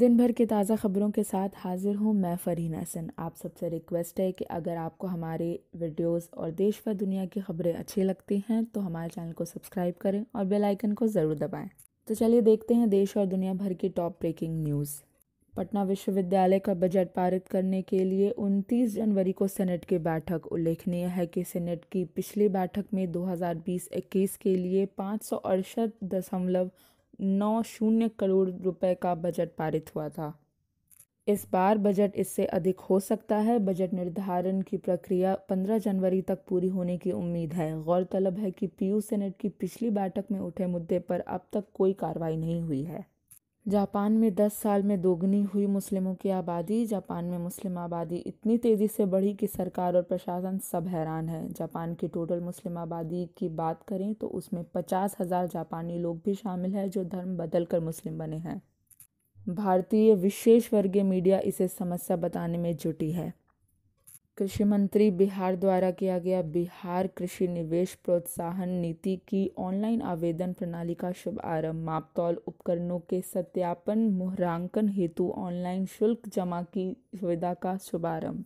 दिन भर के ताज़ा ख़बरों के साथ हाज़िर हूँ मैं फरीन हसन आप सबसे रिक्वेस्ट है कि अगर आपको हमारे वीडियोस और देश व दुनिया की खबरें अच्छी लगती हैं तो हमारे चैनल को सब्सक्राइब करें और बेल आइकन को ज़रूर दबाएं तो चलिए देखते हैं देश और दुनिया भर की टॉप ब्रेकिंग न्यूज़ पटना विश्वविद्यालय का बजट पारित करने के लिए उनतीस जनवरी को सेनेट की बैठक उल्लेखनीय है कि सेनेट की पिछली बैठक में दो हज़ार के लिए पाँच सौ अड़सठ दशमलव नौ शून्य करोड़ रुपए का बजट पारित हुआ था इस बार बजट इससे अधिक हो सकता है बजट निर्धारण की प्रक्रिया 15 जनवरी तक पूरी होने की उम्मीद है गौरतलब है कि पीयू सेनेट की पिछली बैठक में उठे मुद्दे पर अब तक कोई कार्रवाई नहीं हुई है जापान में दस साल में दोगुनी हुई मुस्लिमों की आबादी जापान में मुस्लिम आबादी इतनी तेज़ी से बढ़ी कि सरकार और प्रशासन सब हैरान है जापान की टोटल मुस्लिम आबादी की बात करें तो उसमें पचास हज़ार जापानी लोग भी शामिल हैं जो धर्म बदल कर मुस्लिम बने हैं भारतीय विशेष वर्गीय मीडिया इसे समस्या बताने में जुटी है कृषि मंत्री बिहार द्वारा किया गया बिहार कृषि निवेश प्रोत्साहन नीति की ऑनलाइन आवेदन प्रणाली का शुभारंभ मापतौल उपकरणों के सत्यापन मुहरांकन हेतु ऑनलाइन शुल्क जमा की सुविधा का शुभारंभ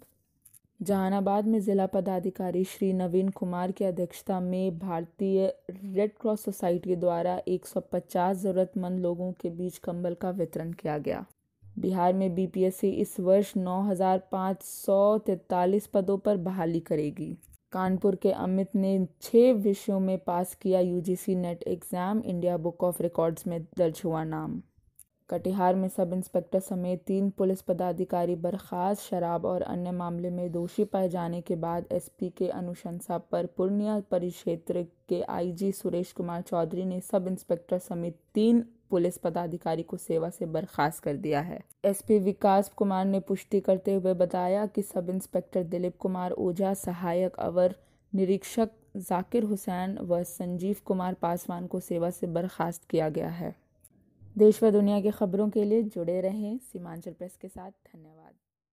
जहानाबाद में जिला पदाधिकारी श्री नवीन कुमार की अध्यक्षता में भारतीय रेड क्रॉस सोसाइटी द्वारा 150 जरूरतमंद लोगों के बीच कंबल का वितरण किया गया बिहार में बीपीएससी इस वर्ष नौ हज़ार पाँच सौ तैतालीस पदों पर बहाली करेगी कानपुर के अमित ने छः विषयों में पास किया UGC NET exam India Book of Records में दर्ज हुआ नाम कटिहार में सब इंस्पेक्टर समेत तीन पुलिस पदाधिकारी बर्खास्त शराब और अन्य मामले में दोषी पाए जाने के बाद एसपी के अनुशंसा पर पूर्णिया परिक्षेत्र के आईजी सुरेश कुमार चौधरी ने सब इंस्पेक्टर समेत तीन पुलिस पदाधिकारी को सेवा से बर्खास्त कर दिया है एसपी विकास कुमार ने पुष्टि करते हुए बताया कि सब इंस्पेक्टर दिलीप कुमार ओझा सहायक अवर निरीक्षक जाकिर हुसैन व संजीव कुमार पासवान को सेवा से बर्खास्त किया गया है देश व दुनिया की खबरों के लिए जुड़े रहें सीमांचल प्रेस के साथ धन्यवाद